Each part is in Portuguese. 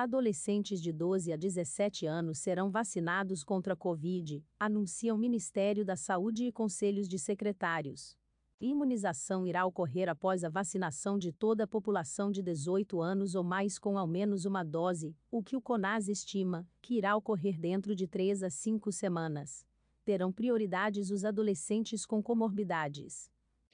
adolescentes de 12 a 17 anos serão vacinados contra a Covid, anuncia o Ministério da Saúde e conselhos de secretários. Imunização irá ocorrer após a vacinação de toda a população de 18 anos ou mais com ao menos uma dose, o que o CONAS estima que irá ocorrer dentro de 3 a 5 semanas. Terão prioridades os adolescentes com comorbidades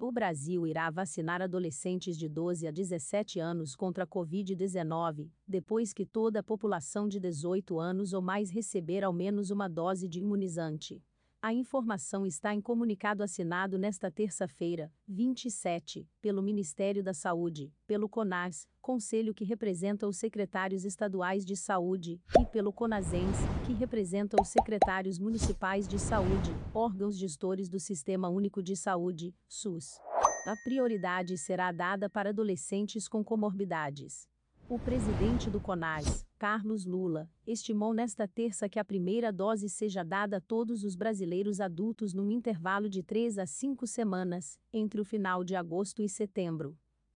o Brasil irá vacinar adolescentes de 12 a 17 anos contra a Covid-19, depois que toda a população de 18 anos ou mais receber ao menos uma dose de imunizante. A informação está em comunicado assinado nesta terça-feira, 27, pelo Ministério da Saúde, pelo CONAS, conselho que representa os secretários estaduais de saúde, e pelo CONASENS, que representa os secretários municipais de saúde, órgãos gestores do Sistema Único de Saúde, SUS. A prioridade será dada para adolescentes com comorbidades. O presidente do CONAS, Carlos Lula, estimou nesta terça que a primeira dose seja dada a todos os brasileiros adultos num intervalo de três a cinco semanas, entre o final de agosto e setembro.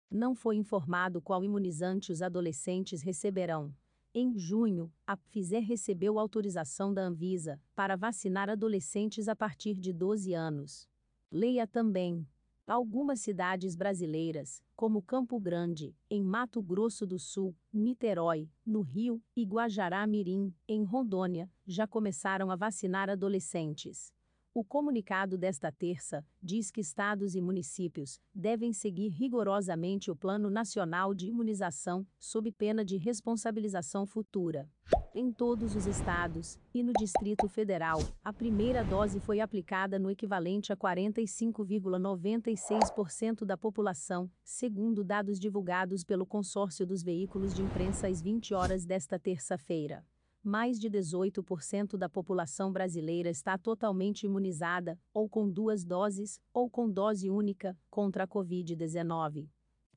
Não foi informado qual imunizante os adolescentes receberão. Em junho, a Pfizer recebeu autorização da Anvisa para vacinar adolescentes a partir de 12 anos. Leia também Algumas cidades brasileiras, como Campo Grande, em Mato Grosso do Sul, Niterói, no Rio, e Guajará-Mirim, em Rondônia, já começaram a vacinar adolescentes. O comunicado desta terça diz que estados e municípios devem seguir rigorosamente o Plano Nacional de Imunização, sob pena de responsabilização futura. Em todos os estados e no Distrito Federal, a primeira dose foi aplicada no equivalente a 45,96% da população, segundo dados divulgados pelo Consórcio dos Veículos de Imprensa às 20 horas desta terça-feira mais de 18% da população brasileira está totalmente imunizada, ou com duas doses, ou com dose única, contra a Covid-19.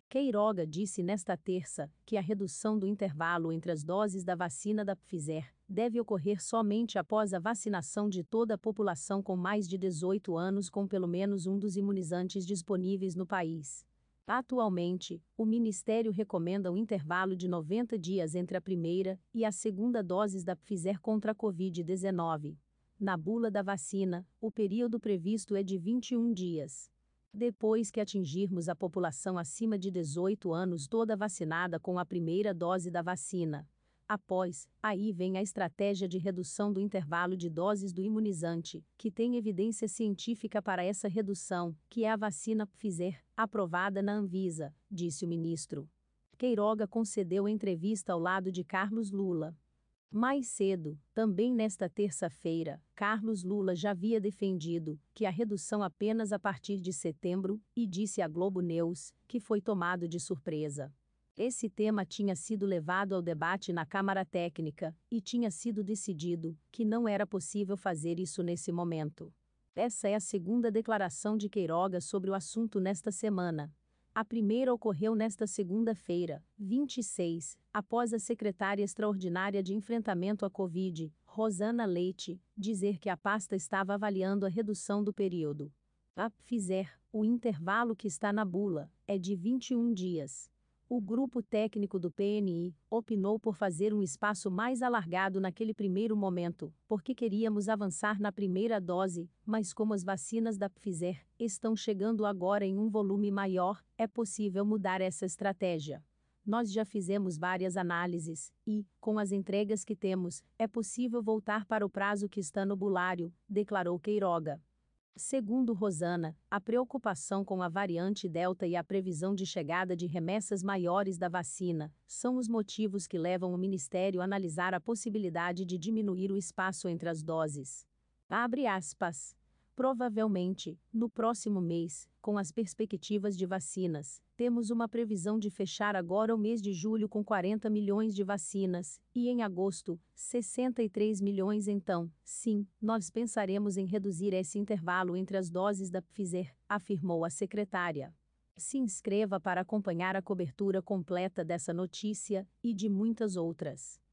Queiroga disse nesta terça que a redução do intervalo entre as doses da vacina da Pfizer deve ocorrer somente após a vacinação de toda a população com mais de 18 anos com pelo menos um dos imunizantes disponíveis no país. Atualmente, o Ministério recomenda um intervalo de 90 dias entre a primeira e a segunda doses da Pfizer contra a Covid-19. Na bula da vacina, o período previsto é de 21 dias. Depois que atingirmos a população acima de 18 anos toda vacinada com a primeira dose da vacina, Após, aí vem a estratégia de redução do intervalo de doses do imunizante, que tem evidência científica para essa redução, que é a vacina Pfizer, aprovada na Anvisa, disse o ministro. Queiroga concedeu entrevista ao lado de Carlos Lula. Mais cedo, também nesta terça-feira, Carlos Lula já havia defendido que a redução apenas a partir de setembro e disse à Globo News que foi tomado de surpresa. Esse tema tinha sido levado ao debate na Câmara Técnica, e tinha sido decidido que não era possível fazer isso nesse momento. Essa é a segunda declaração de Queiroga sobre o assunto nesta semana. A primeira ocorreu nesta segunda-feira, 26, após a secretária extraordinária de enfrentamento à Covid, Rosana Leite, dizer que a pasta estava avaliando a redução do período. A fizer, o intervalo que está na bula, é de 21 dias. O grupo técnico do PNI opinou por fazer um espaço mais alargado naquele primeiro momento, porque queríamos avançar na primeira dose, mas como as vacinas da Pfizer estão chegando agora em um volume maior, é possível mudar essa estratégia. Nós já fizemos várias análises e, com as entregas que temos, é possível voltar para o prazo que está no bulário, declarou Queiroga. Segundo Rosana, a preocupação com a variante Delta e a previsão de chegada de remessas maiores da vacina são os motivos que levam o Ministério a analisar a possibilidade de diminuir o espaço entre as doses. Abre aspas. Provavelmente, no próximo mês, com as perspectivas de vacinas, temos uma previsão de fechar agora o mês de julho com 40 milhões de vacinas, e em agosto, 63 milhões. Então, sim, nós pensaremos em reduzir esse intervalo entre as doses da Pfizer, afirmou a secretária. Se inscreva para acompanhar a cobertura completa dessa notícia e de muitas outras.